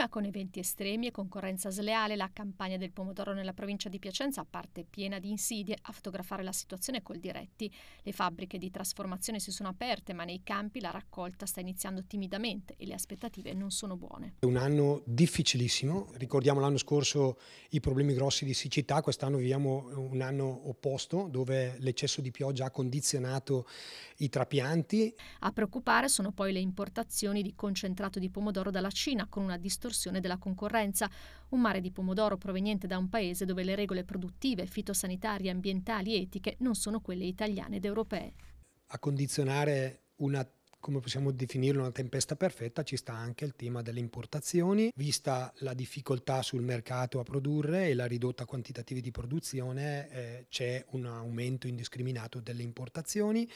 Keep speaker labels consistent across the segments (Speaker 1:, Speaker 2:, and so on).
Speaker 1: clima con eventi estremi e concorrenza sleale, la campagna del pomodoro nella provincia di Piacenza parte piena di insidie a fotografare la situazione col diretti. Le fabbriche di trasformazione si sono aperte, ma nei campi la raccolta sta iniziando timidamente e le aspettative non sono buone.
Speaker 2: È un anno difficilissimo, ricordiamo l'anno scorso i problemi grossi di siccità, quest'anno viviamo un anno opposto dove l'eccesso di pioggia ha condizionato i
Speaker 1: trapianti. A preoccupare sono poi le importazioni di concentrato di pomodoro dalla Cina con una distorsione distorsione della concorrenza, un mare di pomodoro proveniente da un paese dove le regole produttive, fitosanitarie, ambientali e etiche non sono quelle italiane ed europee.
Speaker 2: A condizionare una come possiamo definirlo una tempesta perfetta, ci sta anche il tema delle importazioni, vista la difficoltà sul mercato a produrre e la ridotta quantitativa di produzione, eh, c'è un aumento indiscriminato delle importazioni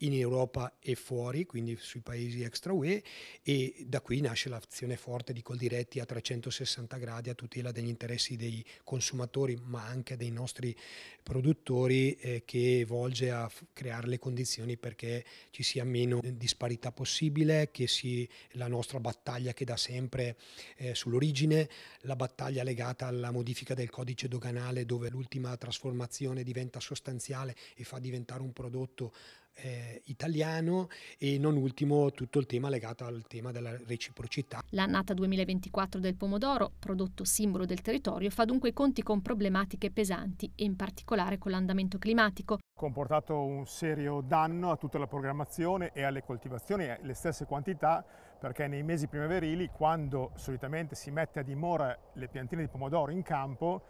Speaker 2: in Europa e fuori, quindi sui paesi extra UE e da qui nasce l'azione forte di Coldiretti a 360 gradi a tutela degli interessi dei consumatori ma anche dei nostri produttori eh, che volge a f- creare le condizioni perché ci sia meno eh, disparità possibile, che si, la nostra battaglia che da sempre eh, sull'origine, la battaglia legata alla modifica del codice doganale dove l'ultima trasformazione diventa sostanziale e fa diventare un prodotto eh, italiano e non ultimo tutto il tema legato al tema della reciprocità.
Speaker 1: L'annata 2024 del pomodoro, prodotto simbolo del territorio, fa dunque i conti con problematiche pesanti e in particolare con l'andamento climatico. Ha
Speaker 3: Comportato un serio danno a tutta la programmazione e alle coltivazioni, le stesse quantità, perché nei mesi primaverili, quando solitamente si mette a dimora le piantine di pomodoro in campo,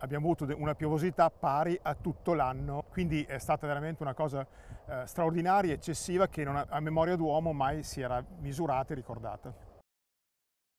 Speaker 3: abbiamo avuto una piovosità pari a tutto l'anno, quindi è stata veramente una cosa eh, straordinaria, eccessiva, che ha, a memoria d'uomo mai si era misurata e ricordata.